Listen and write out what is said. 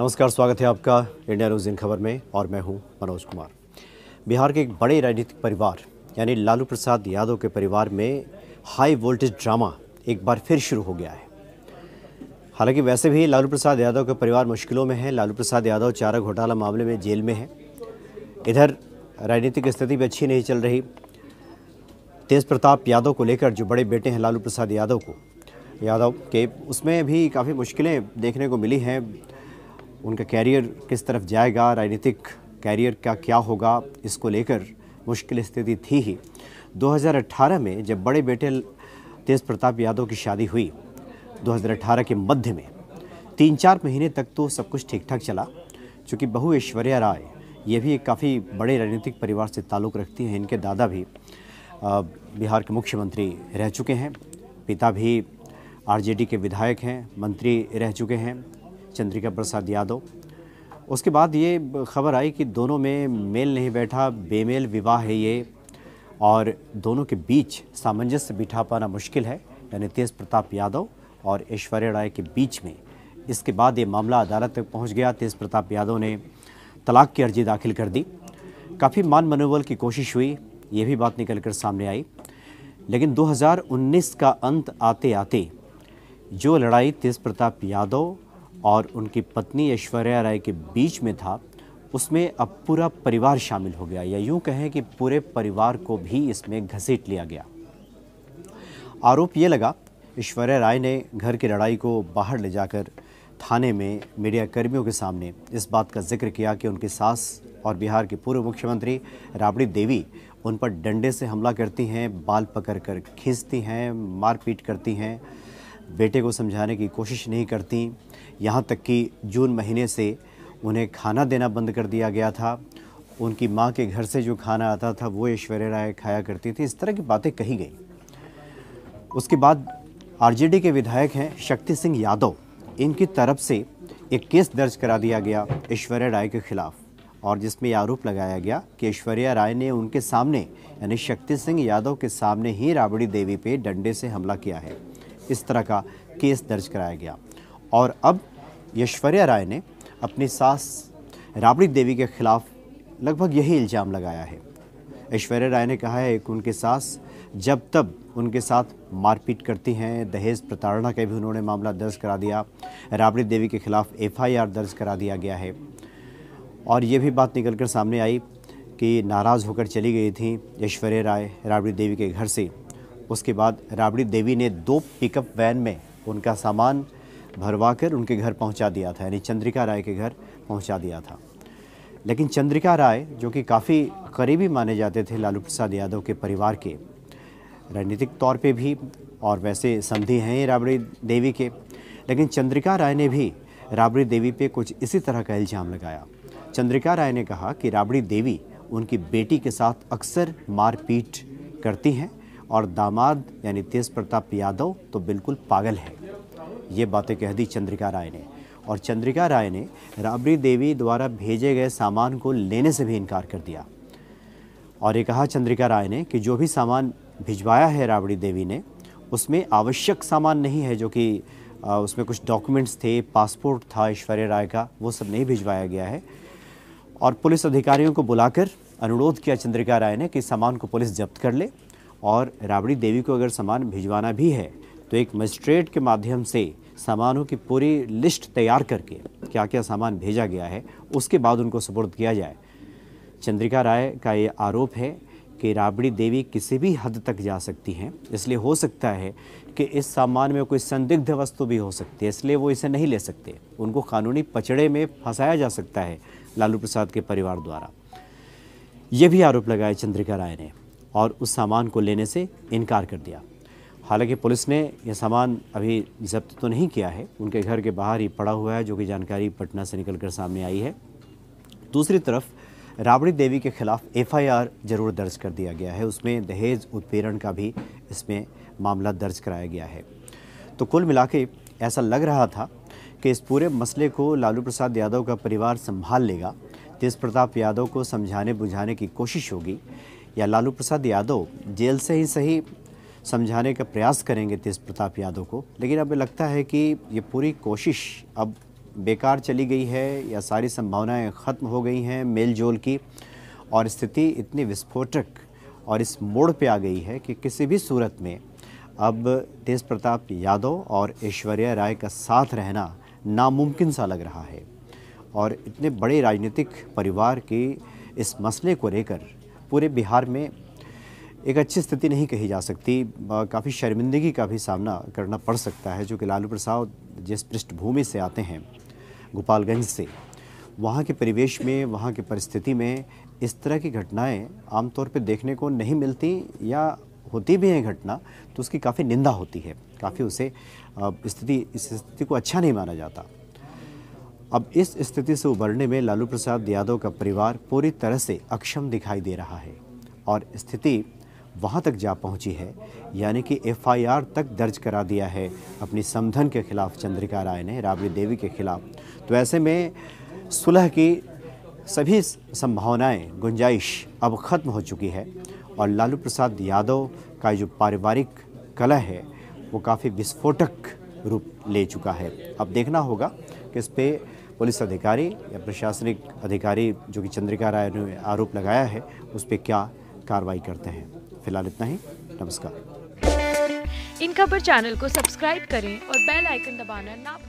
नमस्कार स्वागत है आपका इंडिया न्यूज़ इन खबर में और मैं हूं मनोज कुमार बिहार के एक बड़े राजनीतिक परिवार यानी लालू प्रसाद यादव के परिवार में हाई वोल्टेज ड्रामा एक बार फिर शुरू हो गया है हालांकि वैसे भी लालू प्रसाद यादव का परिवार मुश्किलों में है लालू प्रसाद यादव चारा घोटाला मामले में जेल में है इधर राजनीतिक स्थिति भी अच्छी नहीं चल रही तेज प्रताप यादव को लेकर जो बड़े बेटे हैं लालू प्रसाद यादव को यादव के उसमें भी काफ़ी मुश्किलें देखने को मिली हैं उनका कैरियर किस तरफ जाएगा राजनीतिक कैरियर का क्या होगा इसको लेकर मुश्किल स्थिति थी ही 2018 में जब बड़े बेटे तेज प्रताप यादव की शादी हुई 2018 के मध्य में तीन चार महीने तक तो सब कुछ ठीक ठाक चला चूँकि बहु ऐश्वर्या राय ये भी एक काफ़ी बड़े राजनीतिक परिवार से ताल्लुक़ रखती हैं इनके दादा भी बिहार के मुख्यमंत्री रह चुके हैं पिता भी आरजेडी के विधायक हैं मंत्री रह चुके हैं चंद्रिका प्रसाद यादव उसके बाद ये खबर आई कि दोनों में मेल नहीं बैठा बेमेल विवाह है ये और दोनों के बीच सामंजस्य बिठा पाना मुश्किल है यानी तेज प्रताप यादव और ऐश्वर्या राय के बीच में इसके बाद ये मामला अदालत तक पहुंच गया तेज प्रताप यादव ने तलाक की अर्जी दाखिल कर दी काफ़ी मान मनोबल की कोशिश हुई ये भी बात निकल कर सामने आई लेकिन 2019 का अंत आते आते जो लड़ाई तेज प्रताप यादव और उनकी पत्नी ऐश्वर्या राय के बीच में था उसमें अब पूरा परिवार शामिल हो गया या यूं कहें कि पूरे परिवार को भी इसमें घसीट लिया गया आरोप ये लगा ऐश्वर्या राय ने घर की लड़ाई को बाहर ले जाकर थाने में मीडिया कर्मियों के सामने इस बात का जिक्र किया कि उनकी सास और बिहार के पूर्व मुख्यमंत्री राबड़ी देवी उन पर डंडे से हमला करती हैं बाल पकड़ कर खींचती हैं मारपीट करती हैं बेटे को समझाने की कोशिश नहीं करती यहाँ तक कि जून महीने से उन्हें खाना देना बंद कर दिया गया था उनकी माँ के घर से जो खाना आता था वो ऐश्वर्या राय खाया करती थी इस तरह की बातें कही गई उसके बाद आरजेडी के विधायक हैं शक्ति सिंह यादव इनकी तरफ से एक केस दर्ज करा दिया गया ऐश्वर्या राय के खिलाफ और जिसमें आरोप लगाया गया कि ऐश्वर्या राय ने उनके सामने यानी शक्ति सिंह यादव के सामने ही राबड़ी देवी पे डंडे से हमला किया है इस तरह का केस दर्ज कराया गया और अब ऐश्वर्या राय ने अपनी सास राबड़ी देवी के खिलाफ लगभग यही इल्ज़ाम लगाया है ऐश्वर्या राय ने कहा है कि उनके सास जब तब उनके साथ मारपीट करती हैं दहेज प्रताड़ना का भी उन्होंने मामला दर्ज करा दिया राबड़ी देवी के खिलाफ एफआईआर दर्ज करा दिया गया है और ये भी बात निकल कर सामने आई कि नाराज़ होकर चली गई थी ऐश्वर्या राय राबड़ी देवी के घर से उसके बाद राबड़ी देवी ने दो पिकअप वैन में उनका सामान भरवा कर उनके घर पहुंचा दिया था यानी चंद्रिका राय के घर पहुंचा दिया था लेकिन चंद्रिका राय जो कि काफ़ी करीबी माने जाते थे लालू प्रसाद यादव के परिवार के राजनीतिक तौर पे भी और वैसे संधि हैं ये राबड़ी देवी के लेकिन चंद्रिका राय ने भी राबड़ी देवी पे कुछ इसी तरह का इल्ज़ाम लगाया चंद्रिका राय ने कहा कि राबड़ी देवी उनकी बेटी के साथ अक्सर मारपीट करती हैं और दामाद यानी तेज प्रताप यादव तो बिल्कुल पागल है ये बातें कह दी चंद्रिका राय ने और चंद्रिका राय ने राबड़ी देवी द्वारा भेजे गए सामान को लेने से भी इनकार कर दिया और ये कहा चंद्रिका राय ने कि जो भी सामान भिजवाया है राबड़ी देवी ने उसमें आवश्यक सामान नहीं है जो कि उसमें कुछ डॉक्यूमेंट्स थे पासपोर्ट था ऐश्वर्या राय का वो सब नहीं भिजवाया गया है और पुलिस अधिकारियों को बुलाकर अनुरोध किया चंद्रिका राय ने कि सामान को पुलिस जब्त कर ले और राबड़ी देवी को अगर सामान भिजवाना भी है तो एक मजिस्ट्रेट के माध्यम से सामानों की पूरी लिस्ट तैयार करके क्या क्या सामान भेजा गया है उसके बाद उनको सुपुर्द किया जाए चंद्रिका राय का ये आरोप है कि राबड़ी देवी किसी भी हद तक जा सकती हैं इसलिए हो सकता है कि इस सामान में कोई संदिग्ध वस्तु भी हो सकती है इसलिए वो इसे नहीं ले सकते उनको कानूनी पचड़े में फंसाया जा सकता है लालू प्रसाद के परिवार द्वारा यह भी आरोप लगाया चंद्रिका राय ने और उस सामान को लेने से इनकार कर दिया हालांकि पुलिस ने यह सामान अभी जब्त तो नहीं किया है उनके घर के बाहर ही पड़ा हुआ है जो कि जानकारी पटना से निकलकर सामने आई है दूसरी तरफ राबड़ी देवी के खिलाफ एफआईआर जरूर दर्ज कर दिया गया है उसमें दहेज उत्पीड़न का भी इसमें मामला दर्ज कराया गया है तो कुल मिला ऐसा लग रहा था कि इस पूरे मसले को लालू प्रसाद यादव का परिवार संभाल लेगा तेज प्रताप यादव को समझाने बुझाने की कोशिश होगी या लालू प्रसाद यादव जेल से ही सही समझाने का प्रयास करेंगे तेज प्रताप यादव को लेकिन अब लगता है कि ये पूरी कोशिश अब बेकार चली गई है या सारी संभावनाएं ख़त्म हो गई हैं मेल जोल की और स्थिति इतनी विस्फोटक और इस मोड़ पे आ गई है कि किसी भी सूरत में अब तेज प्रताप यादव और ऐश्वर्या राय का साथ रहना नामुमकिन सा लग रहा है और इतने बड़े राजनीतिक परिवार के इस मसले को लेकर पूरे बिहार में एक अच्छी स्थिति नहीं कही जा सकती काफ़ी शर्मिंदगी का भी सामना करना पड़ सकता है जो कि लालू प्रसाद जिस पृष्ठभूमि से आते हैं गोपालगंज से वहाँ के परिवेश में वहाँ की परिस्थिति में इस तरह की घटनाएं आमतौर पर देखने को नहीं मिलती या होती भी हैं घटना तो उसकी काफ़ी निंदा होती है काफ़ी उसे स्थिति इस स्थिति को अच्छा नहीं माना जाता अब इस स्थिति से उबरने में लालू प्रसाद यादव का परिवार पूरी तरह से अक्षम दिखाई दे रहा है और स्थिति वहाँ तक जा पहुँची है यानी कि एफआईआर तक दर्ज करा दिया है अपनी समधन के खिलाफ चंद्रिका राय ने राबड़ी देवी के खिलाफ तो ऐसे में सुलह की सभी संभावनाएं गुंजाइश अब ख़त्म हो चुकी है और लालू प्रसाद यादव का जो पारिवारिक कला है वो काफ़ी विस्फोटक रूप ले चुका है अब देखना होगा कि इस पर पुलिस अधिकारी या प्रशासनिक अधिकारी जो कि चंद्रिका राय ने आरोप लगाया है उस पर क्या कार्रवाई करते हैं फिलहाल इतना ही नमस्कार इन खबर चैनल को सब्सक्राइब करें और बेल आइकन दबाना ना